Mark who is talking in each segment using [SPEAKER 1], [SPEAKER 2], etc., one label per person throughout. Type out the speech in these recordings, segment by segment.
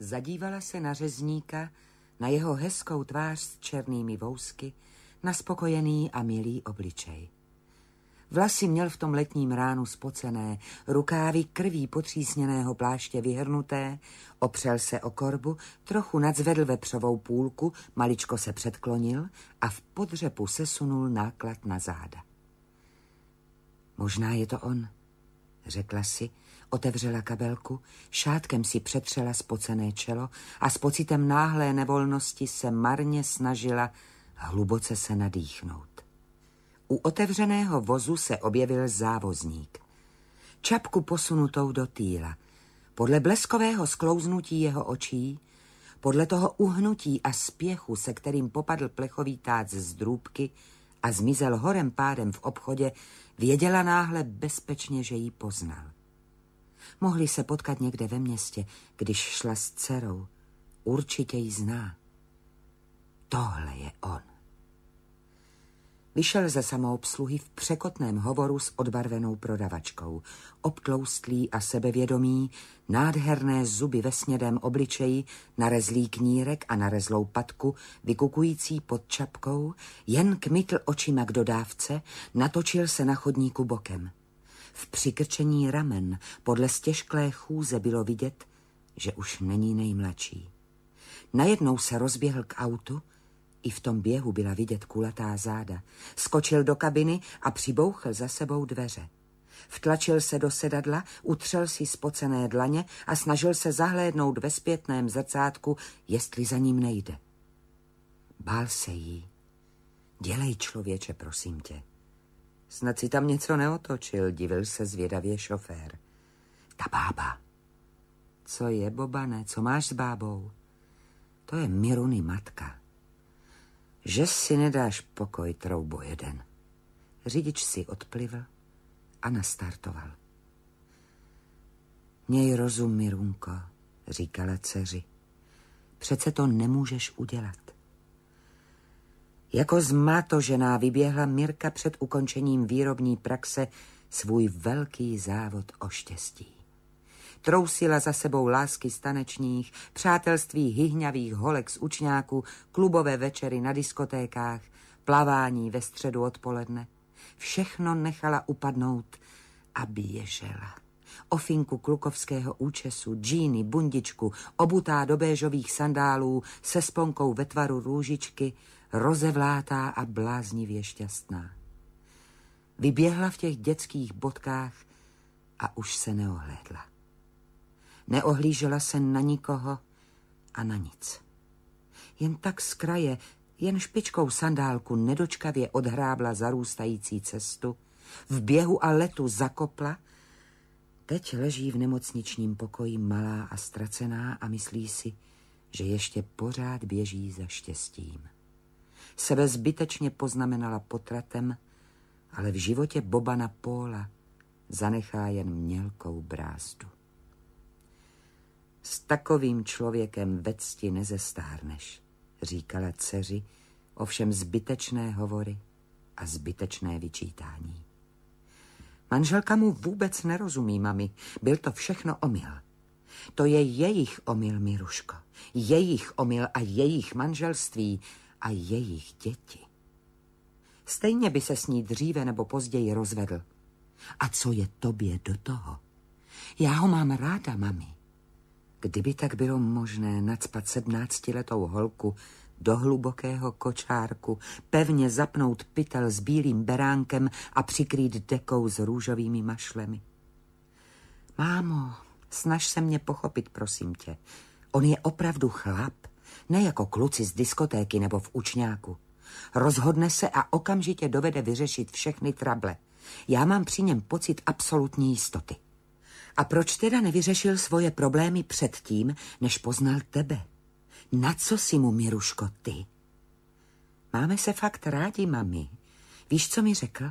[SPEAKER 1] Zadívala se na řezníka, na jeho hezkou tvář s černými vousky, na spokojený a milý obličej. Vlasy měl v tom letním ránu spocené, rukávy krví potřísněného pláště vyhrnuté, opřel se o korbu, trochu nadzvedl vepřovou půlku, maličko se předklonil a v podřepu sesunul náklad na záda. Možná je to on, řekla si, Otevřela kabelku, šátkem si přetřela spocené čelo a s pocitem náhlé nevolnosti se marně snažila hluboce se nadýchnout. U otevřeného vozu se objevil závozník. Čapku posunutou do týla. Podle bleskového sklouznutí jeho očí, podle toho uhnutí a spěchu, se kterým popadl plechový tác z drůbky a zmizel horem pádem v obchodě, věděla náhle bezpečně, že ji poznal. Mohli se potkat někde ve městě, když šla s dcerou. Určitě ji zná. Tohle je on. Vyšel ze samoobsluhy v překotném hovoru s odbarvenou prodavačkou. Obtloustlý a sebevědomý, nádherné zuby ve snědém obličeji, narezlý knírek a narezlou patku, vykukující pod čapkou, jen kmitl očima k dodávce, natočil se na chodníku bokem. V přikrčení ramen podle stěžklé chůze bylo vidět, že už není nejmladší. Najednou se rozběhl k autu, i v tom běhu byla vidět kulatá záda. Skočil do kabiny a přibouchl za sebou dveře. Vtlačil se do sedadla, utřel si spocené dlaně a snažil se zahlédnout ve zpětném zrcátku, jestli za ním nejde. Bál se jí. Dělej, člověče, prosím tě. Snad si tam něco neotočil, divil se zvědavě šofér. Ta bába. Co je, Bobane, co máš s bábou? To je Miruny matka. Že si nedáš pokoj, troubo jeden. Řidič si odplivl a nastartoval. Měj rozum, Mirunko, říkala dceři. Přece to nemůžeš udělat. Jako zmatožená vyběhla Mirka před ukončením výrobní praxe svůj velký závod o štěstí. Trousila za sebou lásky stanečních, přátelství hyhňavých holek z učňáků, klubové večery na diskotékách, plavání ve středu odpoledne. Všechno nechala upadnout a běžela. Ofinku klukovského účesu, džíny, bundičku, obutá do béžových sandálů se sponkou ve tvaru růžičky – rozevlátá a bláznivě šťastná. Vyběhla v těch dětských bodkách a už se neohlédla. Neohlížela se na nikoho a na nic. Jen tak z kraje, jen špičkou sandálku nedočkavě odhrábla zarůstající cestu, v běhu a letu zakopla, teď leží v nemocničním pokoji malá a ztracená a myslí si, že ještě pořád běží za štěstím sebe zbytečně poznamenala potratem, ale v životě Bobana Póla zanechá jen mělkou brázdu. S takovým člověkem ve cti nezestárneš, říkala dceři, ovšem zbytečné hovory a zbytečné vyčítání. Manželka mu vůbec nerozumí, mami, byl to všechno omyl. To je jejich omyl, Miruško, jejich omyl a jejich manželství, a jejich děti. Stejně by se s ní dříve nebo později rozvedl. A co je tobě do toho? Já ho mám ráda, mami. Kdyby tak bylo možné nadspat sednáctiletou holku do hlubokého kočárku, pevně zapnout pytel s bílým beránkem a přikrýt dekou s růžovými mašlemi. Mámo, snaž se mě pochopit, prosím tě. On je opravdu chlap ne jako kluci z diskotéky nebo v učňáku. Rozhodne se a okamžitě dovede vyřešit všechny trable. Já mám při něm pocit absolutní jistoty. A proč teda nevyřešil svoje problémy předtím, než poznal tebe? Na co si mu, Miruško, ty? Máme se fakt rádi, mami. Víš, co mi řekl?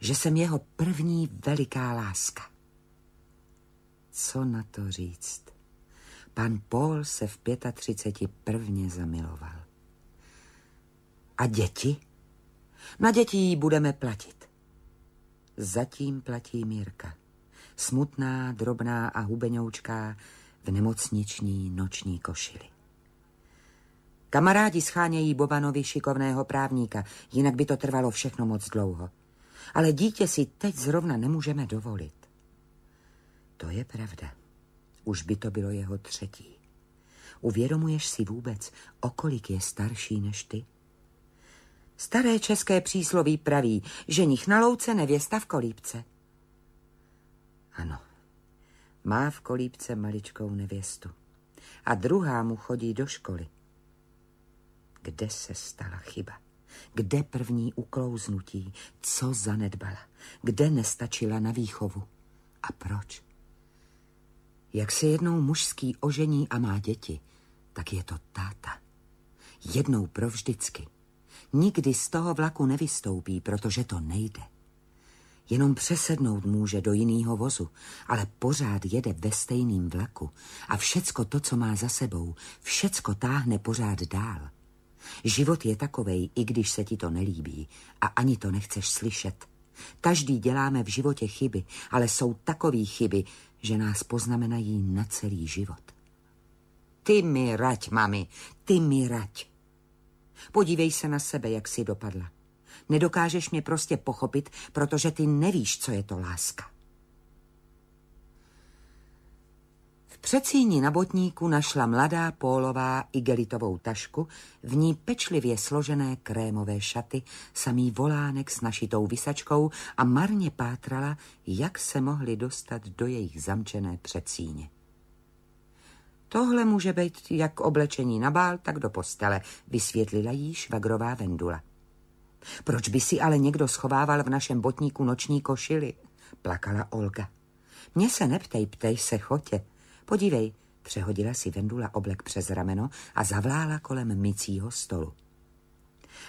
[SPEAKER 1] Že jsem jeho první veliká láska. Co na to říct? Pan Paul se v 35 prvně zamiloval. A děti? Na děti jí budeme platit. Zatím platí Mírka. Smutná, drobná a hubenoučká v nemocniční noční košili. Kamarádi schánějí Bobanovi šikovného právníka, jinak by to trvalo všechno moc dlouho. Ale dítě si teď zrovna nemůžeme dovolit. To je pravda. Už by to bylo jeho třetí. Uvědomuješ si vůbec, kolik je starší než ty? Staré české přísloví praví, že nich na louce, nevěsta v kolípce. Ano, má v kolípce maličkou nevěstu. A druhá mu chodí do školy. Kde se stala chyba? Kde první uklouznutí? Co zanedbala? Kde nestačila na výchovu? A proč? Jak se jednou mužský ožení a má děti, tak je to táta. Jednou provždycky. Nikdy z toho vlaku nevystoupí, protože to nejde. Jenom přesednout může do jiného vozu, ale pořád jede ve stejným vlaku a všecko to, co má za sebou, všecko táhne pořád dál. Život je takovej, i když se ti to nelíbí a ani to nechceš slyšet. Každý děláme v životě chyby, ale jsou takový chyby, že nás poznamenají na celý život. Ty mi rať, mami, ty mi rať. Podívej se na sebe, jak jsi dopadla. Nedokážeš mě prostě pochopit, protože ty nevíš, co je to láska. přecíní na botníku našla mladá pólová igelitovou tašku, v ní pečlivě složené krémové šaty, samý volánek s našitou vysačkou a marně pátrala, jak se mohli dostat do jejich zamčené přecíně. Tohle může být jak oblečení na bál, tak do postele, vysvětlila jí švagrová Vendula. Proč by si ale někdo schovával v našem botníku noční košily? Plakala Olga. Mně se neptej, ptej se chotě, Podívej, přehodila si Vendula oblek přes rameno a zavlála kolem mycího stolu.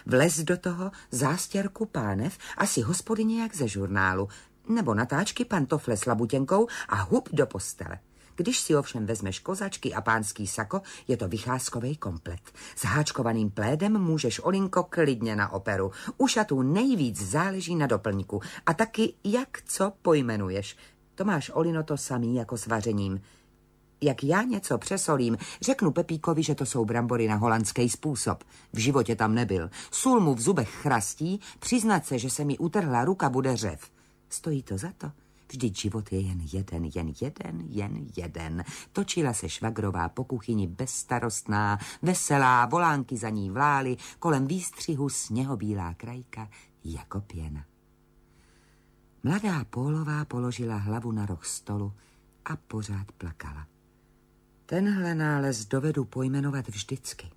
[SPEAKER 1] Vlez do toho zástěrku pánev, asi hospodyně jak ze žurnálu, nebo natáčky pantofle s labutěnkou a hub do postele. Když si ovšem vezmeš kozačky a pánský sako, je to vycházkový komplet. S háčkovaným plédem můžeš olinko klidně na operu. U šatů nejvíc záleží na doplňku a taky jak co pojmenuješ. To máš olino to samý jako s vařením. Jak já něco přesolím, řeknu Pepíkovi, že to jsou brambory na holandský způsob. V životě tam nebyl. Sůl mu v zubech chrastí, přiznat se, že se mi utrhla ruka, bude řev. Stojí to za to? Vždyť život je jen jeden, jen jeden, jen jeden. Točila se švagrová po kuchyni bezstarostná, veselá, volánky za ní vlály, kolem výstřihu sněhobílá krajka jako pěna. Mladá Pólová položila hlavu na roh stolu a pořád plakala. Tenhle nález dovedu pojmenovat vždycky.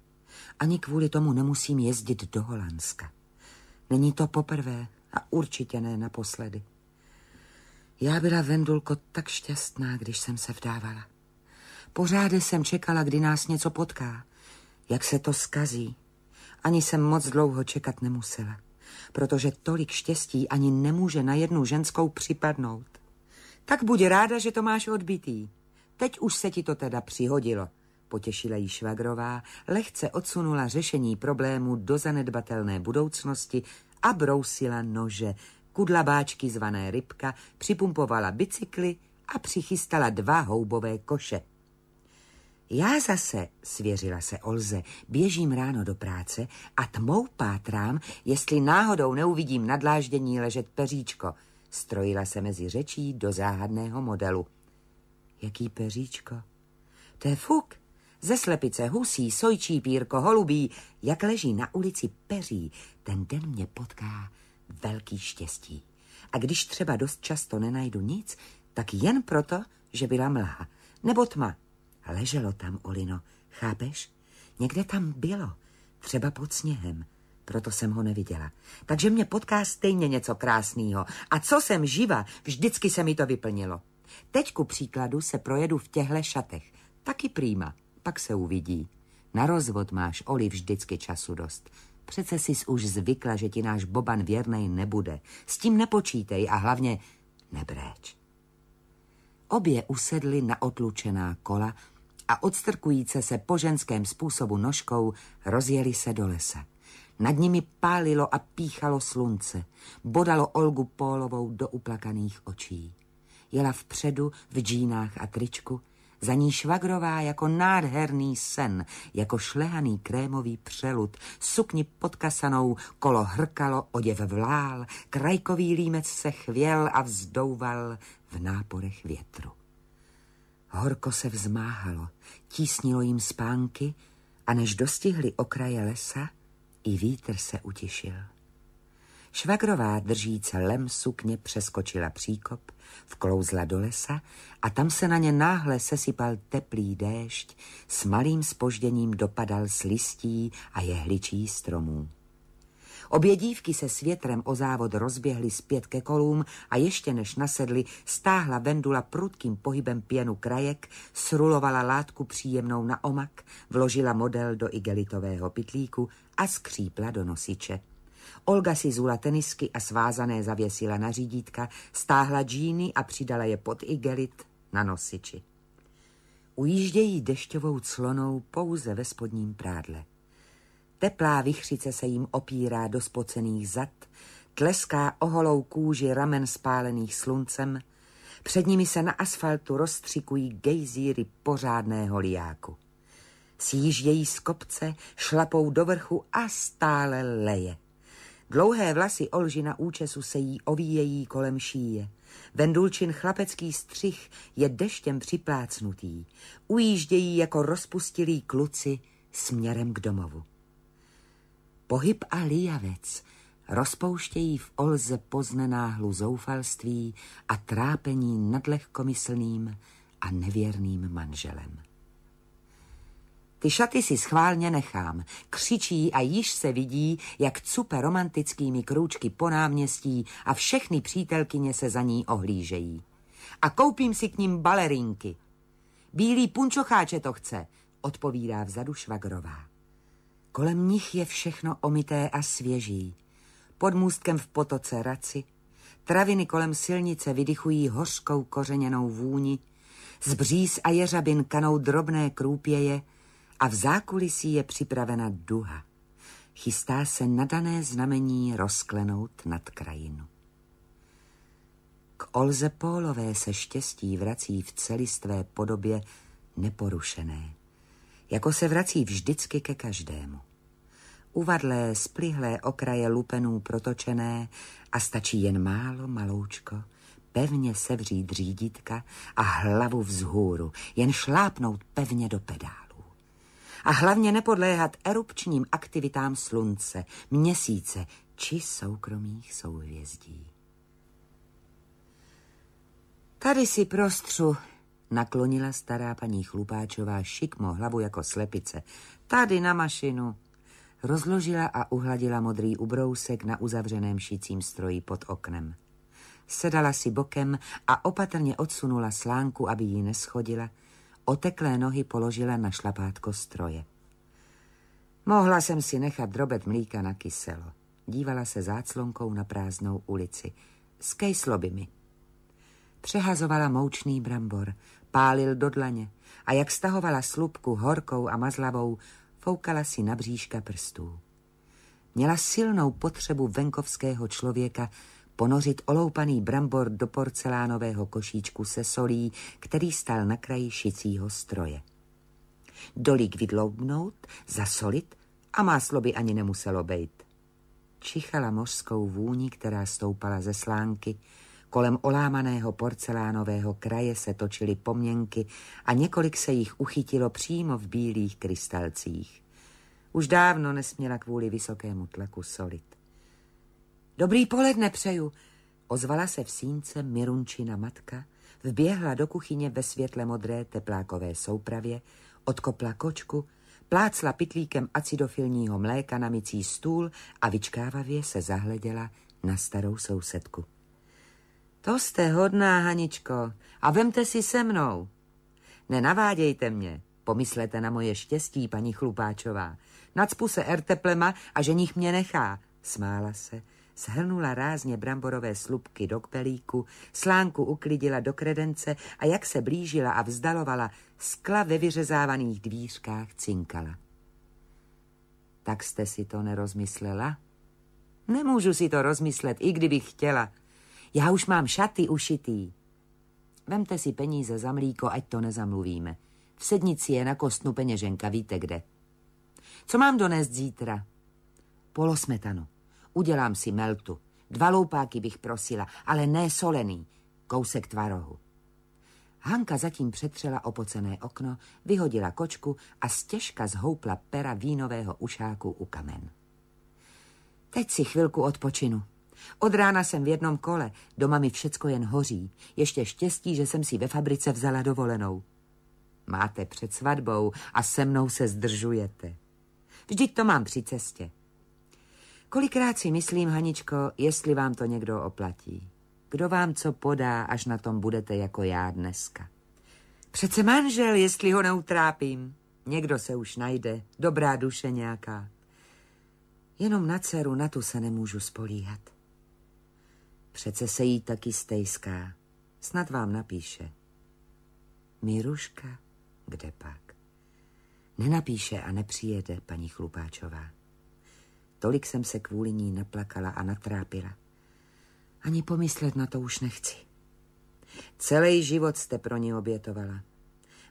[SPEAKER 1] Ani kvůli tomu nemusím jezdit do Holandska. Není to poprvé a určitě ne naposledy. Já byla, Vendulko, tak šťastná, když jsem se vdávala. Pořád jsem čekala, kdy nás něco potká. Jak se to skazí. Ani jsem moc dlouho čekat nemusela, protože tolik štěstí ani nemůže na jednu ženskou připadnout. Tak buď ráda, že to máš odbitý. Teď už se ti to teda přihodilo, potěšila jí švagrová, lehce odsunula řešení problému do zanedbatelné budoucnosti a brousila nože, kudlabáčky zvané rybka, připumpovala bicykly a přichystala dva houbové koše. Já zase, svěřila se Olze, běžím ráno do práce a tmou pátrám, jestli náhodou neuvidím na ležet peříčko. Strojila se mezi řečí do záhadného modelu – Jaký peříčko. To je fuk. Ze slepice husí, sojčí pírko, holubí. Jak leží na ulici peří, ten den mě potká velký štěstí. A když třeba dost často nenajdu nic, tak jen proto, že byla mlha. Nebo tma. Leželo tam Olino, chápeš? Někde tam bylo, třeba pod sněhem proto jsem ho neviděla. Takže mě potká stejně něco krásného. A co jsem živa, vždycky se mi to vyplnilo. Teď ku příkladu se projedu v těchto šatech. Taky prýma, pak se uvidí. Na rozvod máš, Oli, vždycky času dost. Přece jsi už zvykla, že ti náš Boban věrnej nebude. S tím nepočítej a hlavně nebréč. Obě usedly na otlučená kola a odstrkujíce se po ženském způsobu nožkou rozjeli se do lesa. Nad nimi pálilo a píchalo slunce, bodalo Olgu Pólovou do uplakaných očí jela vpředu v džínách a tričku, za ní švagrová jako nádherný sen, jako šlehaný krémový přelud, sukni podkasanou, kolo hrkalo, oděv vlál, krajkový límec se chvěl a vzdouval v náporech větru. Horko se vzmáhalo, tísnilo jim spánky a než dostihli okraje lesa, i vítr se utišil. Švagrová držíce lem sukně přeskočila příkop Vklouzla do lesa a tam se na ně náhle sesypal teplý déšť, s malým spožděním dopadal s listí a jehličí stromů. Obě dívky se s větrem o závod rozběhly zpět ke kolům a ještě než nasedli, stáhla Vendula prudkým pohybem pěnu krajek, srulovala látku příjemnou na omak, vložila model do igelitového pitlíku a skřípla do nosiče. Olga si zula tenisky a svázané zavěsila na řídítka, stáhla džíny a přidala je pod igelit na nosiči. Ujíždějí dešťovou clonou pouze ve spodním prádle. Teplá vychřice se jim opírá do spocených zad, tleská oholou kůži ramen spálených sluncem, před nimi se na asfaltu rozstřikují gejzíry pořádného liáku. Sjíždějí z kopce, šlapou do vrchu a stále leje. Dlouhé vlasy Olži na účesu se jí ovíjejí kolem šíje. Vendulčin chlapecký střih je deštěm připlácnutý. Ujíždějí jako rozpustilí kluci směrem k domovu. Pohyb a líjavec rozpouštějí v Olze poznenáhlu zoufalství a trápení nad lehkomyslným a nevěrným manželem. Ty šaty si schválně nechám. Křičí a již se vidí, jak cupe romantickými krůčky po náměstí a všechny přítelkyně se za ní ohlížejí. A koupím si k ním balerinky. Bílý punčocháče to chce, odpovídá vzadu švagrová. Kolem nich je všechno omité a svěží. Pod můstkem v potoce raci, traviny kolem silnice vydychují hořkou kořeněnou vůni, z bříz a jeřabin kanou drobné krůpěje, a v zákulisí je připravena duha. Chystá se nadané znamení rozklenout nad krajinu. K Olze Pólové se štěstí vrací v celistvé podobě neporušené, jako se vrací vždycky ke každému. Uvadlé, splihlé okraje lupenů protočené a stačí jen málo maloučko, pevně sevřít řídítka a hlavu vzhůru, jen šlápnout pevně do pedálu a hlavně nepodléhat erupčním aktivitám slunce, měsíce či soukromých souhvězdí. Tady si prostřu, naklonila stará paní Chlupáčová šikmo hlavu jako slepice. Tady na mašinu. Rozložila a uhladila modrý ubrousek na uzavřeném šicím stroji pod oknem. Sedala si bokem a opatrně odsunula slánku, aby ji neschodila, oteklé nohy položila na šlapátko stroje. Mohla jsem si nechat drobet mlíka na kyselo. Dívala se záclonkou na prázdnou ulici. Skejslo by mi. Přehazovala moučný brambor, pálil do dlaně a jak stahovala slupku horkou a mazlavou, foukala si na bříška prstů. Měla silnou potřebu venkovského člověka, ponořit oloupaný brambor do porcelánového košíčku se solí, který stál na kraji šicího stroje. Dolík vydloubnout, zasolit a máslo by ani nemuselo bejt. Čichala mořskou vůni, která stoupala ze slánky, kolem olámaného porcelánového kraje se točily poměnky a několik se jich uchytilo přímo v bílých krystalcích. Už dávno nesměla kvůli vysokému tlaku solit. Dobrý poledne přeju, ozvala se v sínce Mirunčina matka, vběhla do kuchyně ve světle modré teplákové soupravě, odkopla kočku, plácla pitlíkem acidofilního mléka na mycí stůl a vyčkávavě se zahleděla na starou sousedku. To jste hodná, Haničko, a vemte si se mnou. Nenavádějte mě, pomyslete na moje štěstí, paní Chlupáčová. Nacpu se erteplema a ženich mě nechá, smála se Shrnula rázně bramborové slupky do kpelíku, slánku uklidila do kredence a jak se blížila a vzdalovala, skla ve vyřezávaných dvířkách cinkala. Tak jste si to nerozmyslela? Nemůžu si to rozmyslet, i kdybych chtěla. Já už mám šaty ušitý. Vemte si peníze za mlíko, ať to nezamluvíme. V sednici je na kostnu peněženka, víte kde. Co mám donést zítra? Polosmetanu. Udělám si meltu. Dva loupáky bych prosila, ale ne solený. Kousek tvarohu. Hanka zatím přetřela opocené okno, vyhodila kočku a stěžka zhoupla pera vínového ušáku u kamen. Teď si chvilku odpočinu. Od rána jsem v jednom kole, doma mi všecko jen hoří. Ještě štěstí, že jsem si ve fabrice vzala dovolenou. Máte před svatbou a se mnou se zdržujete. Vždyť to mám při cestě. Kolikrát si myslím, Haničko, jestli vám to někdo oplatí. Kdo vám co podá, až na tom budete jako já dneska. Přece manžel, jestli ho neutrápím. Někdo se už najde, dobrá duše nějaká. Jenom na dceru, na tu se nemůžu spolíhat. Přece se jí taky stejská. Snad vám napíše. Miruška, kde pak? Nenapíše a nepřijede paní Chlupáčová. Tolik jsem se kvůli ní naplakala a natrápila. Ani pomyslet na to už nechci. Celý život jste pro ní obětovala.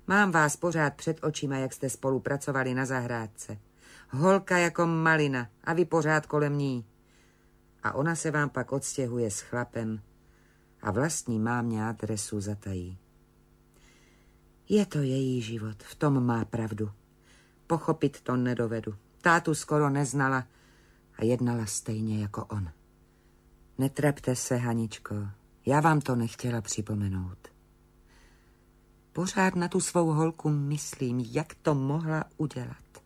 [SPEAKER 1] Mám vás pořád před očima, jak jste spolupracovali na zahrádce. Holka jako malina a vy pořád kolem ní. A ona se vám pak odstěhuje s chlapem a vlastní mámě adresu zatají. Je to její život, v tom má pravdu. Pochopit to nedovedu. Tátu skoro neznala, a jednala stejně jako on. Netrapte se, Haničko, já vám to nechtěla připomenout. Pořád na tu svou holku myslím, jak to mohla udělat.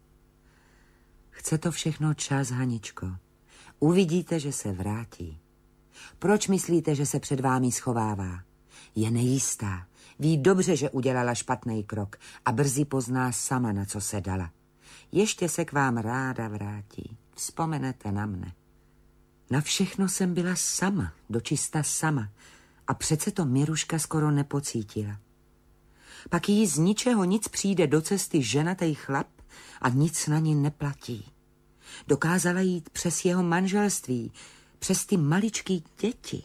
[SPEAKER 1] Chce to všechno čas, Haničko. Uvidíte, že se vrátí. Proč myslíte, že se před vámi schovává? Je nejistá. Ví dobře, že udělala špatný krok a brzy pozná sama, na co se dala. Ještě se k vám ráda vrátí vzpomenete na mne. Na všechno jsem byla sama, dočista sama. A přece to Miruška skoro nepocítila. Pak jí z ničeho nic přijde do cesty ženatej chlap a nic na ní neplatí. Dokázala jít přes jeho manželství, přes ty maličký děti.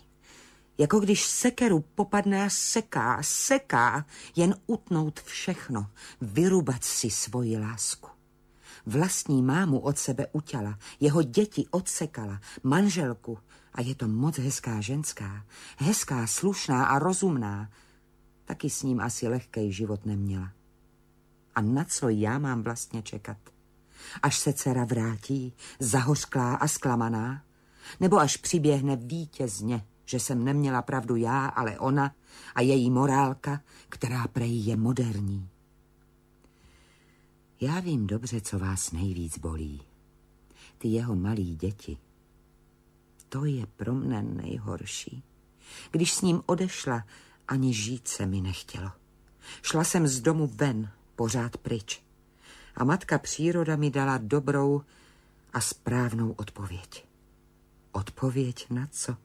[SPEAKER 1] Jako když sekeru popadne a seká, seká, jen utnout všechno, vyrubat si svoji lásku. Vlastní mámu od sebe utěla, jeho děti odsekala, manželku. A je to moc hezká ženská, hezká, slušná a rozumná. Taky s ním asi lehkej život neměla. A na co já mám vlastně čekat? Až se dcera vrátí, zahořklá a zklamaná? Nebo až přiběhne vítězně, že jsem neměla pravdu já, ale ona a její morálka, která prej je moderní? Já vím dobře, co vás nejvíc bolí. Ty jeho malí děti. To je pro mne nejhorší. Když s ním odešla, ani žít se mi nechtělo. Šla jsem z domu ven, pořád pryč. A matka příroda mi dala dobrou a správnou odpověď. Odpověď na co?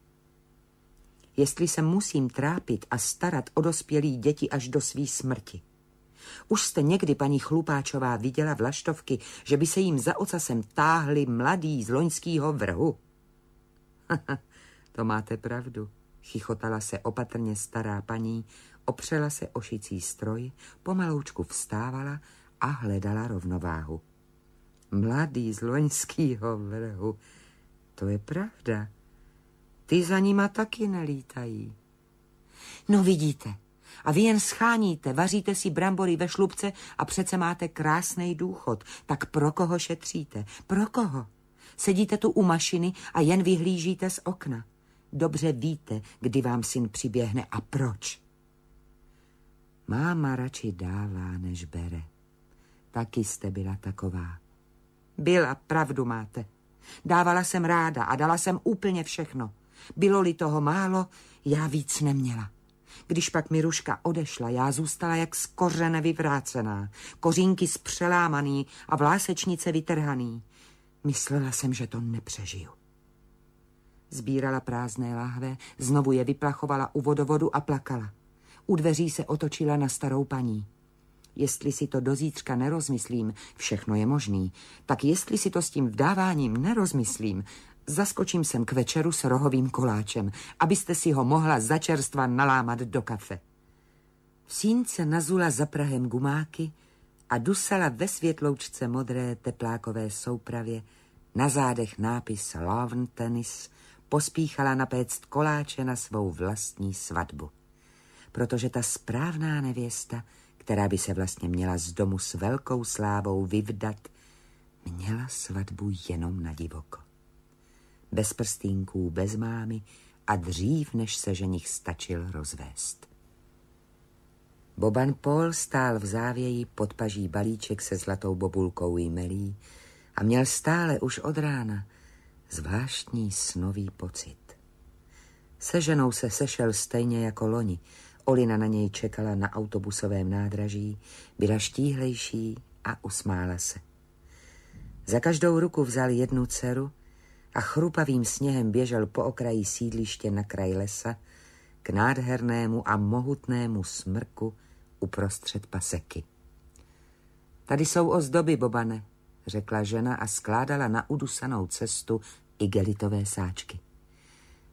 [SPEAKER 1] Jestli se musím trápit a starat o dospělí děti až do své smrti. Už jste někdy, paní Chlupáčová, viděla vlaštovky, že by se jim za ocasem táhly mladý z loňskýho vrhu? to máte pravdu, chichotala se opatrně stará paní, opřela se o šicí stroj, pomaloučku vstávala a hledala rovnováhu. Mladý z loňskýho vrhu, to je pravda. Ty za nima taky nelítají. No vidíte, a vy jen scháníte, vaříte si brambory ve šlubce a přece máte krásný důchod. Tak pro koho šetříte? Pro koho? Sedíte tu u mašiny a jen vyhlížíte z okna. Dobře víte, kdy vám syn přiběhne a proč. Máma radši dává, než bere. Taky jste byla taková. Byla, pravdu máte. Dávala jsem ráda a dala jsem úplně všechno. Bylo-li toho málo, já víc neměla. Když pak Miruška odešla, já zůstala jak z kořene vyvrácená, kořínky zpřelámaný a vlásečnice vytrhaný. Myslela jsem, že to nepřežiju. Zbírala prázdné láhve, znovu je vyplachovala u vodovodu a plakala. U dveří se otočila na starou paní. Jestli si to do zítřka nerozmyslím, všechno je možný, tak jestli si to s tím vdáváním nerozmyslím zaskočím sem k večeru s rohovým koláčem, abyste si ho mohla začerstva nalámat do kafe. Sínce nazula za Prahem gumáky a dusala ve světloučce modré teplákové soupravě, na zádech nápis Love Tennis, pospíchala napéct koláče na svou vlastní svatbu. Protože ta správná nevěsta, která by se vlastně měla z domu s velkou slávou vyvdat, měla svatbu jenom na divoko bez prstínků, bez mámy a dřív, než se ženich stačil rozvést. Boban Paul stál v závěji pod paží balíček se zlatou bobulkou melí a měl stále už od rána zvláštní snový pocit. Se ženou se sešel stejně jako loni. Olina na něj čekala na autobusovém nádraží, byla štíhlejší a usmála se. Za každou ruku vzal jednu dceru a chrupavým sněhem běžel po okraji sídliště na kraj lesa k nádhernému a mohutnému smrku uprostřed paseky. Tady jsou ozdoby, Bobane, řekla žena a skládala na udusanou cestu igelitové sáčky.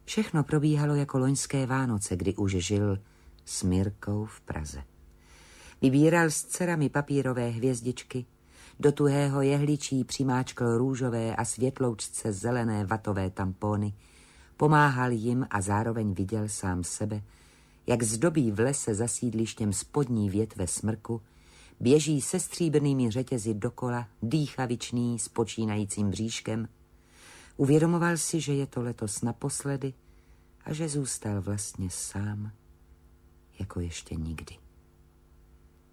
[SPEAKER 1] Všechno probíhalo jako loňské Vánoce, kdy už žil s Mirkou v Praze. Vybíral s dcerami papírové hvězdičky, do tuhého jehličí přimáčkl růžové a světloučce zelené vatové tampony. Pomáhal jim a zároveň viděl sám sebe, jak zdobí v lese za sídlištěm spodní větve smrku, běží se stříbrnými řetězy dokola, dýchavičný, s počínajícím bříškem. Uvědomoval si, že je to letos naposledy a že zůstal vlastně sám, jako ještě nikdy.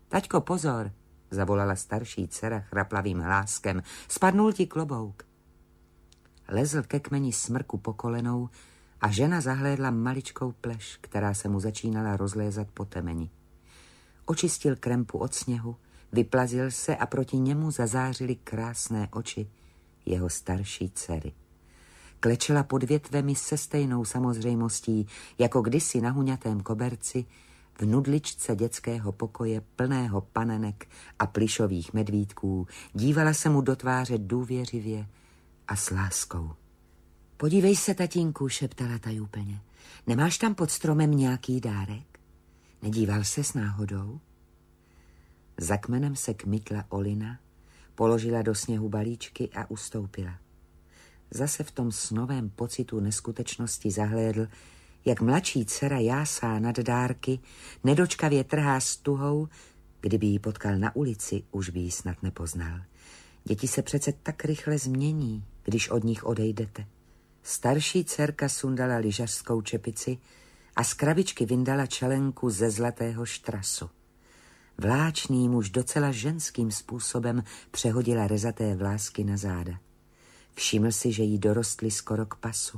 [SPEAKER 1] Taťko, pozor! zavolala starší dcera chraplavým hláskem. Spadnul ti klobouk. Lezl ke kmeni smrku po kolenou a žena zahlédla maličkou pleš, která se mu začínala rozlézat po temeni. Očistil krempu od sněhu, vyplazil se a proti němu zazářily krásné oči jeho starší dcery. Klečela pod větvemi se stejnou samozřejmostí, jako kdysi na huňatém koberci, v nudličce dětského pokoje plného panenek a plišových medvídků, dívala se mu do tváře důvěřivě a s láskou. Podívej se, tatínku, šeptala ta úplně. Nemáš tam pod stromem nějaký dárek? Nedíval se s náhodou? Za kmenem se kmitla Olina, položila do sněhu balíčky a ustoupila. Zase v tom snovém pocitu neskutečnosti zahlédl, jak mladší dcera jásá nad dárky, nedočkavě trhá s tuhou, kdyby ji potkal na ulici, už by ji snad nepoznal. Děti se přece tak rychle změní, když od nich odejdete. Starší dcerka sundala lyžařskou čepici a z krabičky vyndala čelenku ze zlatého štrasu. Vláčný muž docela ženským způsobem přehodila rezaté vlásky na záda. Všiml si, že jí dorostly skoro k pasu.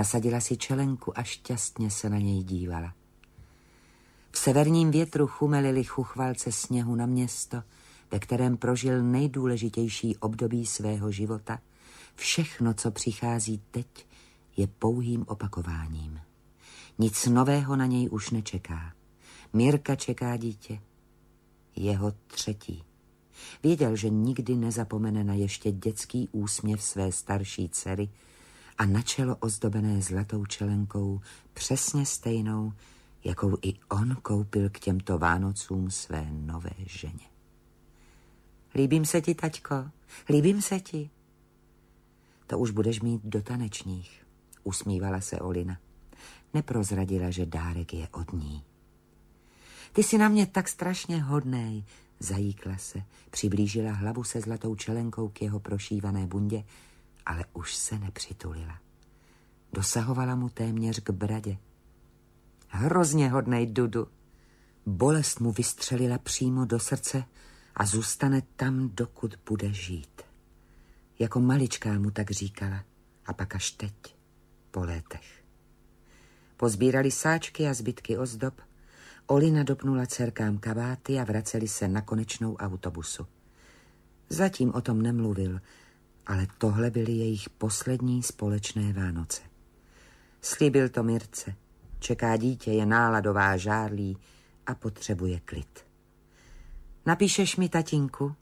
[SPEAKER 1] Nasadila si čelenku a šťastně se na něj dívala. V severním větru chumelili chuchvalce sněhu na město, ve kterém prožil nejdůležitější období svého života. Všechno, co přichází teď, je pouhým opakováním. Nic nového na něj už nečeká. Mirka čeká dítě. Jeho třetí. Věděl, že nikdy nezapomene na ještě dětský úsměv své starší dcery, a na čelo ozdobené zlatou čelenkou, přesně stejnou, jakou i on koupil k těmto Vánocům své nové ženě. Líbím se ti, taťko, líbím se ti. To už budeš mít do tanečních, usmívala se Olina. Neprozradila, že dárek je od ní. Ty jsi na mě tak strašně hodnej, zajíkla se, přiblížila hlavu se zlatou čelenkou k jeho prošívané bundě ale už se nepřitulila. Dosahovala mu téměř k bradě. Hrozně hodnej Dudu. Bolest mu vystřelila přímo do srdce a zůstane tam, dokud bude žít. Jako maličká mu tak říkala a pak až teď, po létech. Pozbírali sáčky a zbytky ozdob, Olina dopnula dcerkám kabáty a vraceli se na konečnou autobusu. Zatím o tom nemluvil, ale tohle byly jejich poslední společné Vánoce. Slíbil to Mirce. Čeká dítě, je náladová, žárlí a potřebuje klid. Napíšeš mi, tatínku?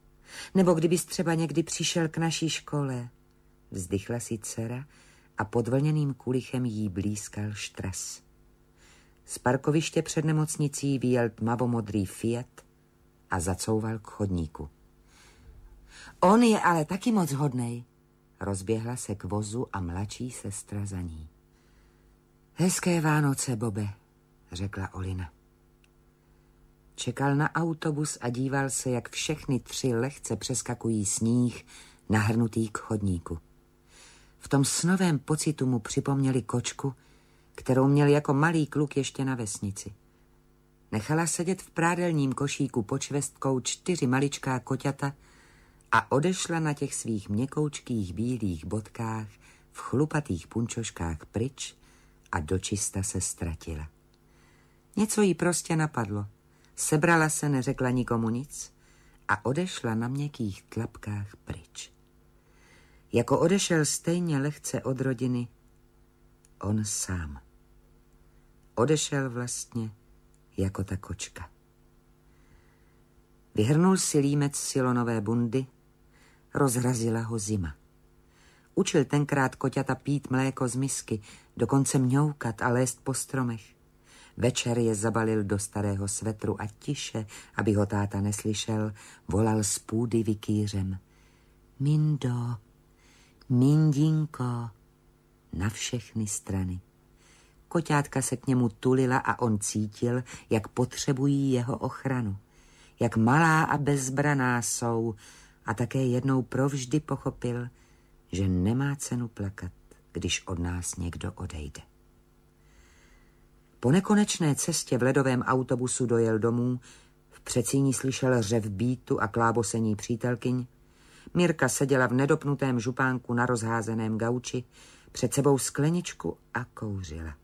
[SPEAKER 1] Nebo kdybys třeba někdy přišel k naší škole? Vzdychla si dcera a pod vlněným kulichem jí blízkal štres. Z parkoviště před nemocnicí výjel tmavomodrý Fiat a zacouval k chodníku. On je ale taky moc hodnej. Rozběhla se k vozu a mladší sestra za ní. Hezké Vánoce, Bobe, řekla Olina. Čekal na autobus a díval se, jak všechny tři lehce přeskakují sníh, nahrnutý k chodníku. V tom snovém pocitu mu připomněli kočku, kterou měl jako malý kluk ještě na vesnici. Nechala sedět v prádelním košíku pod čtyři maličká koťata, a odešla na těch svých měkoučkých bílých bodkách v chlupatých punčoškách pryč a dočista se ztratila. Něco jí prostě napadlo. Sebrala se, neřekla nikomu nic a odešla na měkkých tlapkách pryč. Jako odešel stejně lehce od rodiny, on sám. Odešel vlastně jako ta kočka. Vyhrnul si límec silonové bundy rozrazila ho zima. Učil tenkrát koťata pít mléko z misky, dokonce mňoukat a lézt po stromech. Večer je zabalil do starého svetru a tiše, aby ho táta neslyšel, volal z půdy vikýřem. Mindo, Mindinko, na všechny strany. Koťátka se k němu tulila a on cítil, jak potřebují jeho ochranu. Jak malá a bezbraná jsou, a také jednou provždy pochopil, že nemá cenu plakat, když od nás někdo odejde. Po nekonečné cestě v ledovém autobusu dojel domů, v přecíní slyšel řev bítu a klábosení přítelkyň, Mirka seděla v nedopnutém župánku na rozházeném gauči, před sebou skleničku a kouřila.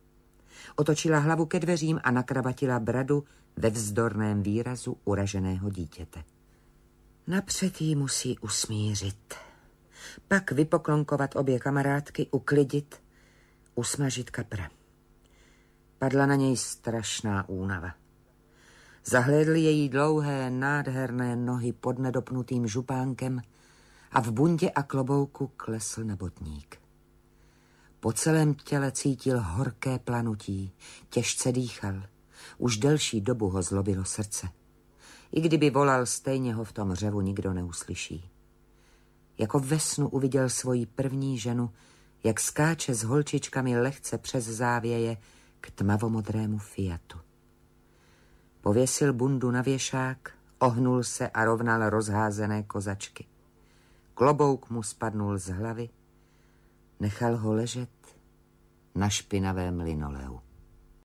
[SPEAKER 1] Otočila hlavu ke dveřím a nakravatila bradu ve vzdorném výrazu uraženého dítěte. Napřed ji musí usmířit. Pak vypoklonkovat obě kamarádky, uklidit, usmažit kapra. Padla na něj strašná únava. Zahlédl její dlouhé, nádherné nohy pod nedopnutým župánkem a v bundě a klobouku klesl na botník. Po celém těle cítil horké planutí, těžce dýchal. Už delší dobu ho zlobilo srdce. I kdyby volal, stejně ho v tom řevu nikdo neuslyší. Jako ve snu uviděl svoji první ženu, jak skáče s holčičkami lehce přes závěje k tmavomodrému Fiatu. Pověsil bundu na věšák, ohnul se a rovnal rozházené kozačky. Klobouk mu spadnul z hlavy, nechal ho ležet na špinavém linoleu.